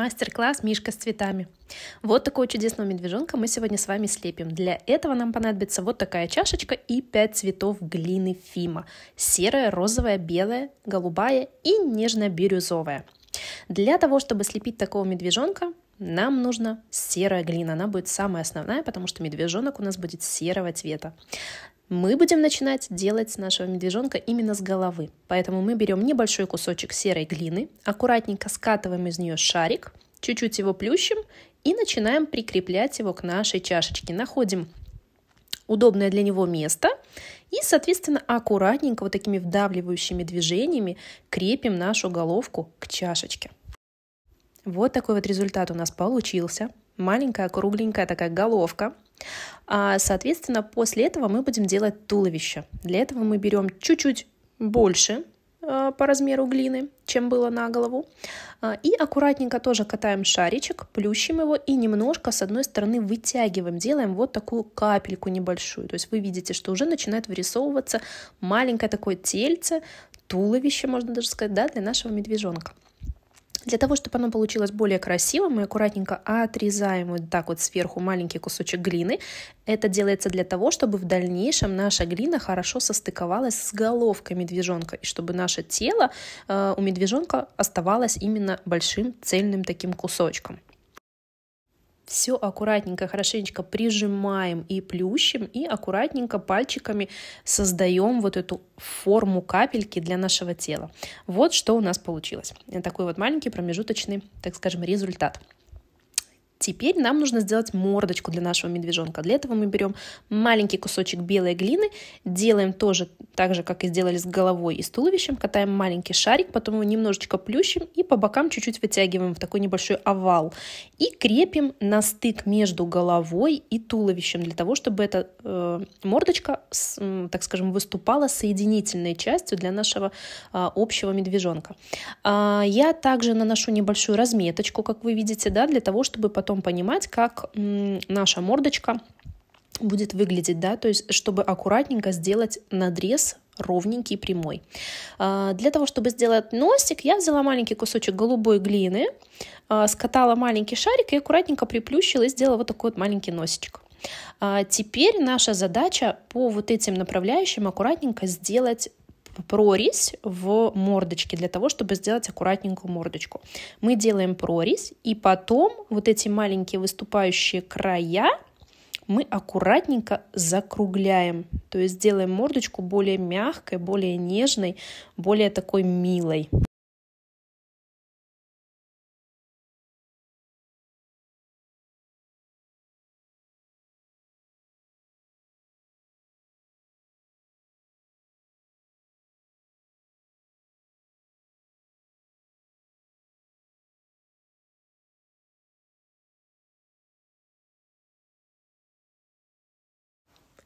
мастер-класс «Мишка с цветами». Вот такого чудесного медвежонка мы сегодня с вами слепим. Для этого нам понадобится вот такая чашечка и пять цветов глины фима. Серая, розовая, белая, голубая и нежно-бирюзовая. Для того, чтобы слепить такого медвежонка, нам нужна серая глина. Она будет самая основная, потому что медвежонок у нас будет серого цвета. Мы будем начинать делать нашего медвежонка именно с головы. Поэтому мы берем небольшой кусочек серой глины, аккуратненько скатываем из нее шарик, чуть-чуть его плющим и начинаем прикреплять его к нашей чашечке. Находим удобное для него место и, соответственно, аккуратненько вот такими вдавливающими движениями крепим нашу головку к чашечке. Вот такой вот результат у нас получился. Маленькая кругленькая такая головка – а, соответственно, после этого мы будем делать туловище. Для этого мы берем чуть-чуть больше а, по размеру глины, чем было на голову. А, и аккуратненько тоже катаем шаричек, плющим его и немножко с одной стороны вытягиваем, делаем вот такую капельку небольшую. То есть вы видите, что уже начинает вырисовываться маленькое такое тельце, туловище, можно даже сказать, да, для нашего медвежонка. Для того, чтобы оно получилось более красивым, мы аккуратненько отрезаем вот так вот сверху маленький кусочек глины. Это делается для того, чтобы в дальнейшем наша глина хорошо состыковалась с головкой медвежонка, и чтобы наше тело э, у медвежонка оставалось именно большим цельным таким кусочком все аккуратненько, хорошенечко прижимаем и плющим, и аккуратненько пальчиками создаем вот эту форму капельки для нашего тела. Вот что у нас получилось. Такой вот маленький промежуточный, так скажем, результат. Теперь нам нужно сделать мордочку для нашего медвежонка. Для этого мы берем маленький кусочек белой глины, делаем тоже так же, как и сделали с головой и с туловищем, катаем маленький шарик, потом его немножечко плющим и по бокам чуть-чуть вытягиваем в такой небольшой овал. И крепим на стык между головой и туловищем, для того, чтобы эта э, мордочка, с, э, так скажем, выступала соединительной частью для нашего э, общего медвежонка. Э, я также наношу небольшую разметочку, как вы видите, да, для того, чтобы потом потом понимать, как наша мордочка будет выглядеть, да, то есть чтобы аккуратненько сделать надрез ровненький прямой. А, для того, чтобы сделать носик, я взяла маленький кусочек голубой глины, а, скатала маленький шарик и аккуратненько приплющила и сделала вот такой вот маленький носичек. А, теперь наша задача по вот этим направляющим аккуратненько сделать прорезь в мордочке для того, чтобы сделать аккуратненькую мордочку. Мы делаем прорезь, и потом вот эти маленькие выступающие края мы аккуратненько закругляем, то есть делаем мордочку более мягкой, более нежной, более такой милой.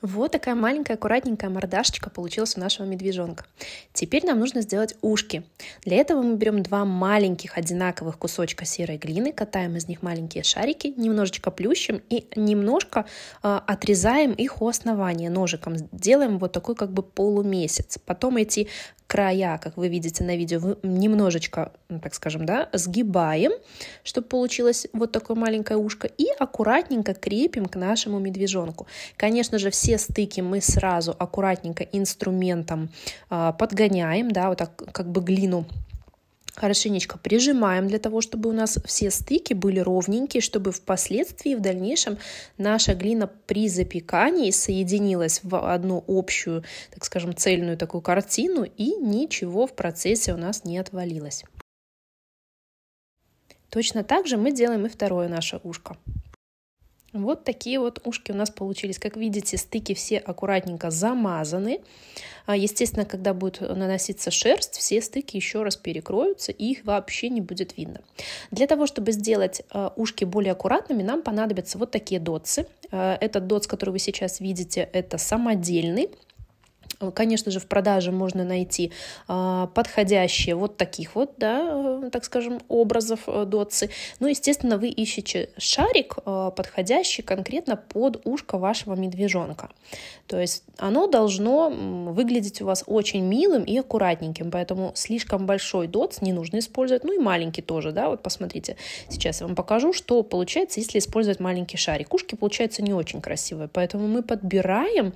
Вот такая маленькая, аккуратненькая мордашечка получилась у нашего медвежонка. Теперь нам нужно сделать ушки. Для этого мы берем два маленьких одинаковых кусочка серой глины, катаем из них маленькие шарики, немножечко плющим и немножко э, отрезаем их у основания ножиком. Делаем вот такой как бы полумесяц. Потом эти края, как вы видите на видео, немножечко, так скажем, да, сгибаем, чтобы получилось вот такое маленькое ушко, и аккуратненько крепим к нашему медвежонку. Конечно же, все стыки мы сразу аккуратненько инструментом а, подгоняем, да, вот так как бы глину Хорошенечко прижимаем для того, чтобы у нас все стыки были ровненькие, чтобы впоследствии в дальнейшем наша глина при запекании соединилась в одну общую, так скажем, цельную такую картину и ничего в процессе у нас не отвалилось. Точно так же мы делаем и второе наше ушко. Вот такие вот ушки у нас получились. Как видите, стыки все аккуратненько замазаны. А, естественно, когда будет наноситься шерсть, все стыки еще раз перекроются, и их вообще не будет видно. Для того, чтобы сделать а, ушки более аккуратными, нам понадобятся вот такие дотсы. А, этот дотс, который вы сейчас видите, это самодельный. Конечно же, в продаже можно найти а, подходящие вот таких вот, да, э, так скажем, образов э, дотсы. Ну, естественно, вы ищете шарик, э, подходящий конкретно под ушко вашего медвежонка. То есть оно должно выглядеть у вас очень милым и аккуратненьким, поэтому слишком большой дотс не нужно использовать, ну и маленький тоже, да, вот посмотрите, сейчас я вам покажу, что получается, если использовать маленький шарик. Ушки получаются не очень красивые, поэтому мы подбираем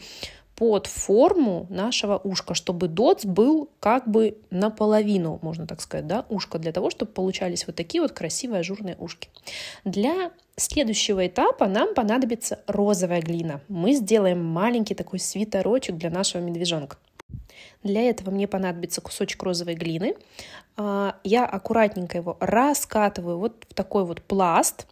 под форму нашего ушка, чтобы доц был как бы наполовину, можно так сказать, да, ушко, для того, чтобы получались вот такие вот красивые ажурные ушки. Для следующего этапа нам понадобится розовая глина. Мы сделаем маленький такой свитерочек для нашего медвежонка. Для этого мне понадобится кусочек розовой глины. А, я аккуратненько его раскатываю вот в такой вот пласт.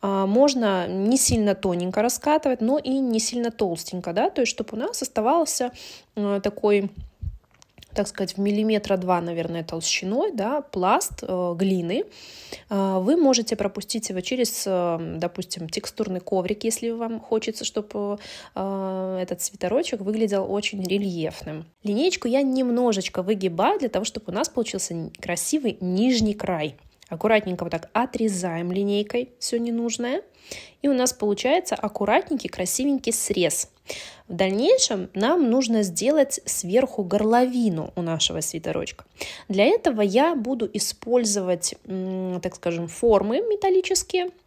А, можно не сильно тоненько раскатывать, но и не сильно толстенько, да, то есть чтобы у нас оставался э, такой так сказать, в миллиметра два, наверное, толщиной, да, пласт э, глины. Э, вы можете пропустить его через, э, допустим, текстурный коврик, если вам хочется, чтобы э, этот свитерочек выглядел очень рельефным. Линеечку я немножечко выгибаю для того, чтобы у нас получился красивый нижний край. Аккуратненько вот так отрезаем линейкой все ненужное. И у нас получается аккуратненький, красивенький срез. В дальнейшем нам нужно сделать сверху горловину у нашего свитерочка. Для этого я буду использовать, так скажем, формы металлические –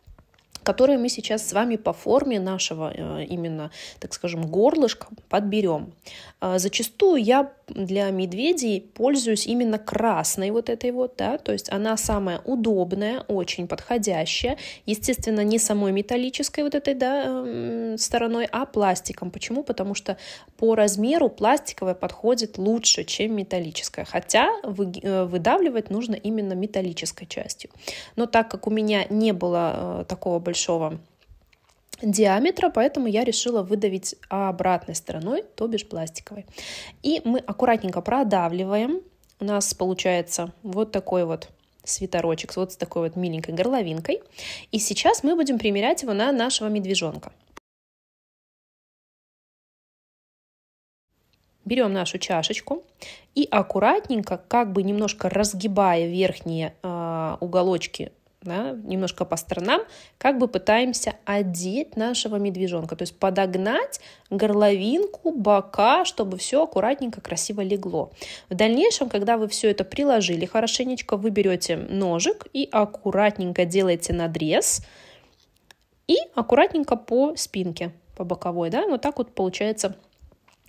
которые мы сейчас с вами по форме нашего э, именно, так скажем, горлышка подберем. Э, зачастую я для медведей пользуюсь именно красной вот этой вот, да, то есть она самая удобная, очень подходящая, естественно, не самой металлической вот этой, да, эм, стороной, а пластиком. Почему? Потому что по размеру пластиковая подходит лучше, чем металлическая, хотя э, выдавливать нужно именно металлической частью. Но так как у меня не было такого большого большого диаметра, поэтому я решила выдавить обратной стороной, то бишь пластиковой. И мы аккуратненько продавливаем. У нас получается вот такой вот свитерочек вот с такой вот миленькой горловинкой. И сейчас мы будем примерять его на нашего медвежонка. Берем нашу чашечку и аккуратненько, как бы немножко разгибая верхние э, уголочки да, немножко по сторонам, как бы пытаемся одеть нашего медвежонка, то есть подогнать горловинку, бока, чтобы все аккуратненько, красиво легло. В дальнейшем, когда вы все это приложили хорошенечко, вы берете ножик и аккуратненько делаете надрез и аккуратненько по спинке, по боковой, да, вот так вот получается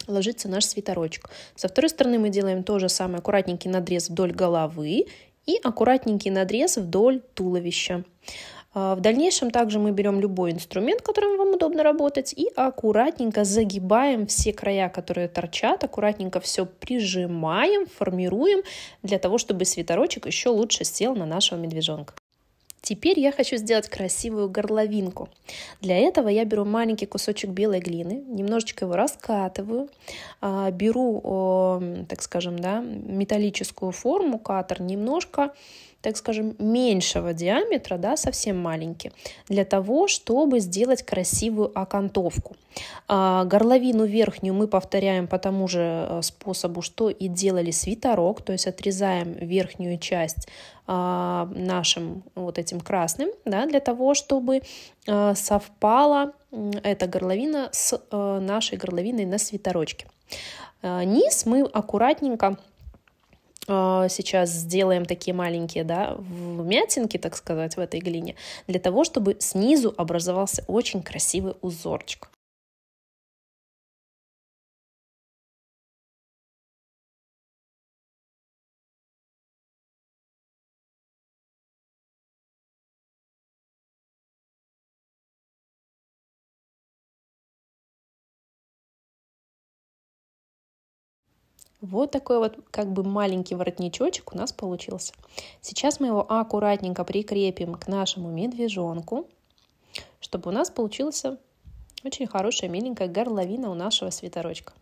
ложится наш свитерочек. Со второй стороны мы делаем то же самое, аккуратненький надрез вдоль головы и аккуратненький надрез вдоль туловища. А, в дальнейшем также мы берем любой инструмент, которым вам удобно работать, и аккуратненько загибаем все края, которые торчат, аккуратненько все прижимаем, формируем, для того, чтобы свитерочек еще лучше сел на нашего медвежонка. Теперь я хочу сделать красивую горловинку. Для этого я беру маленький кусочек белой глины, немножечко его раскатываю, а, беру, так скажем, да, металлическую форму, катер, немножко так скажем, меньшего диаметра, да, совсем маленький, для того, чтобы сделать красивую окантовку. А горловину верхнюю мы повторяем по тому же э, способу, что и делали свитерок, то есть отрезаем верхнюю часть а, нашим вот этим красным, да, для того, чтобы а, совпала эта горловина с а, нашей горловиной на свитерочке. А, низ мы аккуратненько а, сейчас сделаем такие маленькие, да, вмятинки, так сказать, в этой глине, для того, чтобы снизу образовался очень красивый узорчик. Вот такой вот как бы маленький воротничочек у нас получился. Сейчас мы его аккуратненько прикрепим к нашему медвежонку, чтобы у нас получился очень хорошая, миленькая горловина у нашего свитерочка.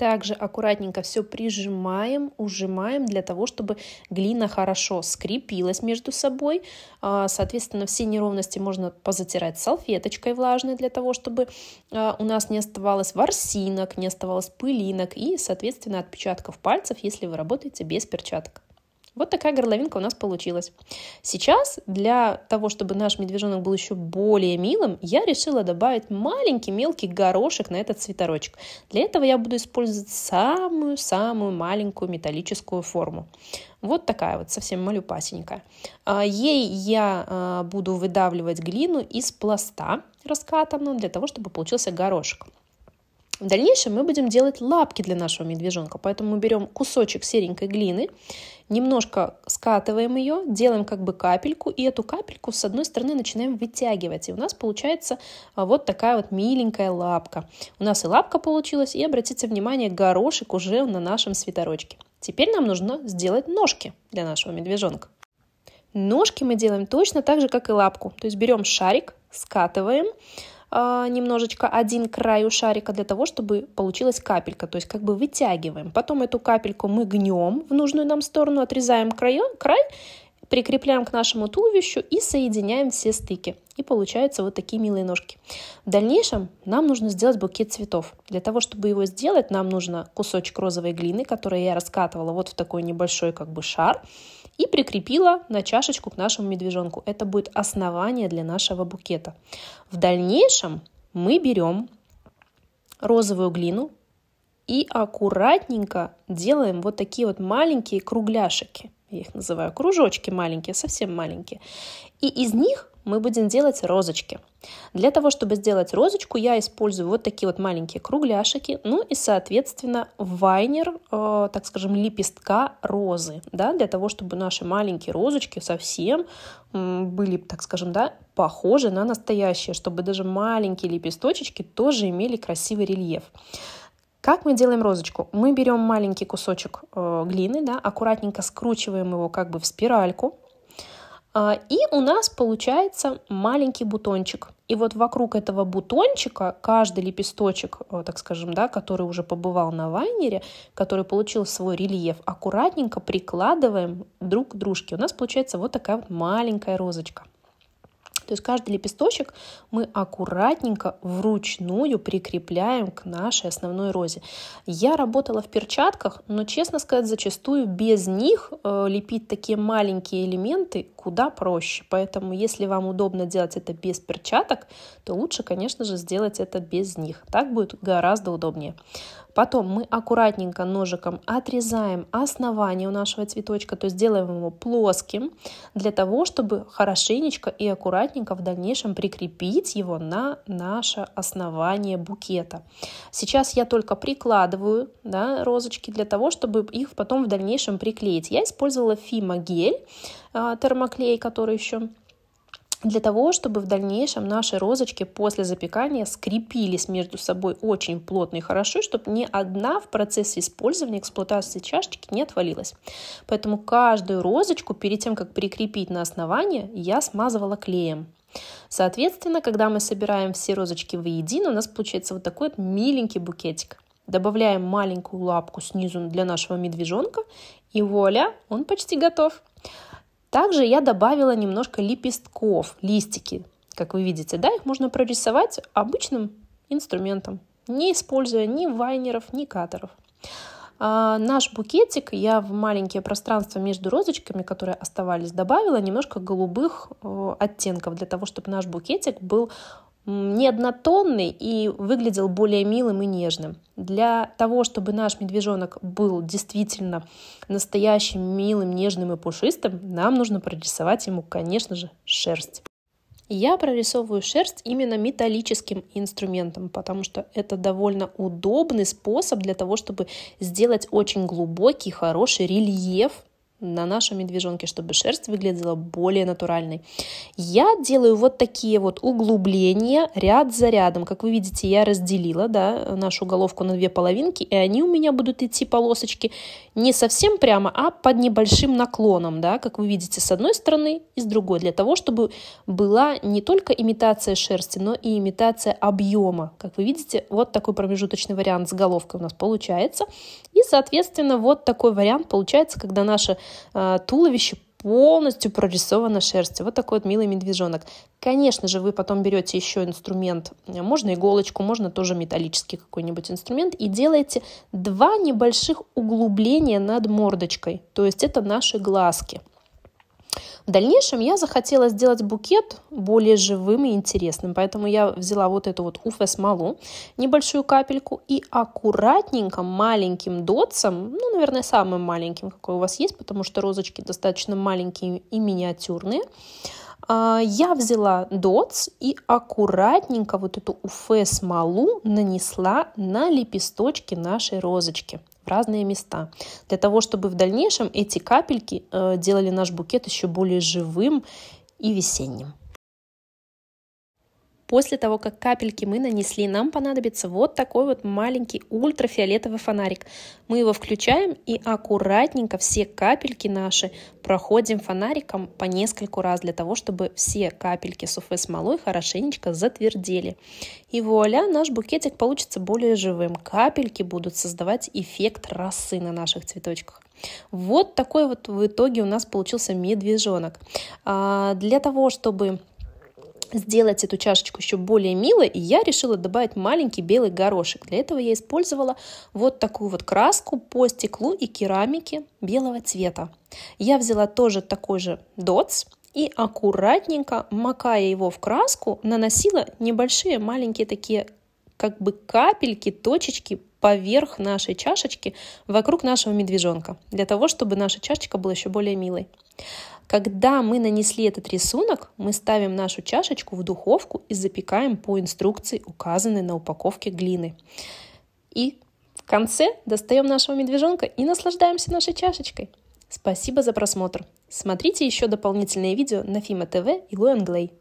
Также аккуратненько все прижимаем, ужимаем для того, чтобы глина хорошо скрепилась между собой. А, соответственно, все неровности можно позатирать салфеточкой влажной для того, чтобы а, у нас не оставалось ворсинок, не оставалось пылинок и, соответственно, отпечатков пальцев, если вы работаете без перчаток. Вот такая горловинка у нас получилась. Сейчас для того, чтобы наш медвежонок был еще более милым, я решила добавить маленький мелкий горошек на этот свитерочек. Для этого я буду использовать самую-самую маленькую металлическую форму. Вот такая вот, совсем малюпасенькая. А, ей я а, буду выдавливать глину из пласта раскатанную для того, чтобы получился горошек. В дальнейшем мы будем делать лапки для нашего медвежонка, поэтому мы берем кусочек серенькой глины, немножко скатываем ее, делаем как бы капельку, и эту капельку с одной стороны начинаем вытягивать, и у нас получается а, вот такая вот миленькая лапка. У нас и лапка получилась, и обратите внимание, горошек уже на нашем свитерочке. Теперь нам нужно сделать ножки для нашего медвежонка. Ножки мы делаем точно так же, как и лапку. То есть берем шарик, скатываем, а, немножечко один край у шарика для того, чтобы получилась капелька. То есть как бы вытягиваем. Потом эту капельку мы гнем в нужную нам сторону, отрезаем край, край прикрепляем к нашему туловищу и соединяем все стыки. И получаются вот такие милые ножки. В дальнейшем нам нужно сделать букет цветов. Для того, чтобы его сделать, нам нужно кусочек розовой глины, который я раскатывала вот в такой небольшой как бы шар и прикрепила на чашечку к нашему медвежонку. Это будет основание для нашего букета. В дальнейшем мы берем розовую глину и аккуратненько делаем вот такие вот маленькие кругляшики. Я их называю кружочки маленькие, совсем маленькие. И из них мы будем делать розочки. Для того, чтобы сделать розочку, я использую вот такие вот маленькие кругляшики, ну и, соответственно, вайнер, э, так скажем, лепестка розы, да, для того, чтобы наши маленькие розочки совсем э, были, так скажем, да, похожи на настоящие, чтобы даже маленькие лепесточки тоже имели красивый рельеф. Как мы делаем розочку? Мы берем маленький кусочек э, глины, да, аккуратненько скручиваем его как бы в спиральку, а, и у нас получается маленький бутончик. И вот вокруг этого бутончика каждый лепесточек, э, так скажем, да, который уже побывал на вайнере, который получил свой рельеф, аккуратненько прикладываем друг к дружке. У нас получается вот такая вот маленькая розочка. То есть каждый лепесточек мы аккуратненько вручную прикрепляем к нашей основной розе. Я работала в перчатках, но, честно сказать, зачастую без них э, лепить такие маленькие элементы куда проще. Поэтому, если вам удобно делать это без перчаток, то лучше, конечно же, сделать это без них. Так будет гораздо удобнее. Потом мы аккуратненько ножиком отрезаем основание у нашего цветочка, то есть делаем его плоским, для того, чтобы хорошенечко и аккуратненько в дальнейшем прикрепить его на наше основание букета. Сейчас я только прикладываю да, розочки для того, чтобы их потом в дальнейшем приклеить. Я использовала фима гель, а, термоклей, который еще для того, чтобы в дальнейшем наши розочки после запекания скрепились между собой очень плотно и хорошо, чтобы ни одна в процессе использования эксплуатации чашечки не отвалилась. Поэтому каждую розочку перед тем, как прикрепить на основание, я смазывала клеем. Соответственно, когда мы собираем все розочки воедино, у нас получается вот такой вот миленький букетик. Добавляем маленькую лапку снизу для нашего медвежонка, и вуаля, он почти готов. Также я добавила немножко лепестков, листики. Как вы видите, да, их можно прорисовать обычным инструментом, не используя ни вайнеров, ни катеров. А наш букетик я в маленькие пространства между розочками, которые оставались, добавила немножко голубых э, оттенков для того, чтобы наш букетик был не однотонный и выглядел более милым и нежным. Для того, чтобы наш медвежонок был действительно настоящим, милым, нежным и пушистым, нам нужно прорисовать ему, конечно же, шерсть. Я прорисовываю шерсть именно металлическим инструментом, потому что это довольно удобный способ для того, чтобы сделать очень глубокий, хороший рельеф на нашем медвежонке, чтобы шерсть выглядела более натуральной. Я делаю вот такие вот углубления ряд за рядом. Как вы видите, я разделила да, нашу головку на две половинки, и они у меня будут идти полосочки не совсем прямо, а под небольшим наклоном, да, как вы видите, с одной стороны и с другой, для того, чтобы была не только имитация шерсти, но и имитация объема. Как вы видите, вот такой промежуточный вариант с головкой у нас получается. И, соответственно, вот такой вариант получается, когда наша Э, туловище полностью прорисовано шерстью. Вот такой вот милый медвежонок. Конечно же, вы потом берете еще инструмент, можно иголочку, можно тоже металлический какой-нибудь инструмент, и делаете два небольших углубления над мордочкой. То есть это наши глазки. В дальнейшем я захотела сделать букет более живым и интересным, поэтому я взяла вот эту вот уфе-смолу, небольшую капельку, и аккуратненько маленьким дотсом, ну, наверное, самым маленьким, какой у вас есть, потому что розочки достаточно маленькие и миниатюрные, а, я взяла дотс и аккуратненько вот эту уфе-смолу нанесла на лепесточки нашей розочки в разные места, для того, чтобы в дальнейшем эти капельки э, делали наш букет еще более живым и весенним. После того, как капельки мы нанесли, нам понадобится вот такой вот маленький ультрафиолетовый фонарик. Мы его включаем и аккуратненько все капельки наши проходим фонариком по нескольку раз для того, чтобы все капельки с смолой хорошенечко затвердели. И вуаля, наш букетик получится более живым. Капельки будут создавать эффект росы на наших цветочках. Вот такой вот в итоге у нас получился медвежонок. А для того, чтобы сделать эту чашечку еще более милой, и я решила добавить маленький белый горошек. Для этого я использовала вот такую вот краску по стеклу и керамике белого цвета. Я взяла тоже такой же дотс и аккуратненько, макая его в краску, наносила небольшие маленькие такие как бы капельки, точечки поверх нашей чашечки, вокруг нашего медвежонка, для того, чтобы наша чашечка была еще более милой. Когда мы нанесли этот рисунок, мы ставим нашу чашечку в духовку и запекаем по инструкции, указанной на упаковке глины. И в конце достаем нашего медвежонка и наслаждаемся нашей чашечкой. Спасибо за просмотр. Смотрите еще дополнительные видео на Фима ТВ и Луэн Глей.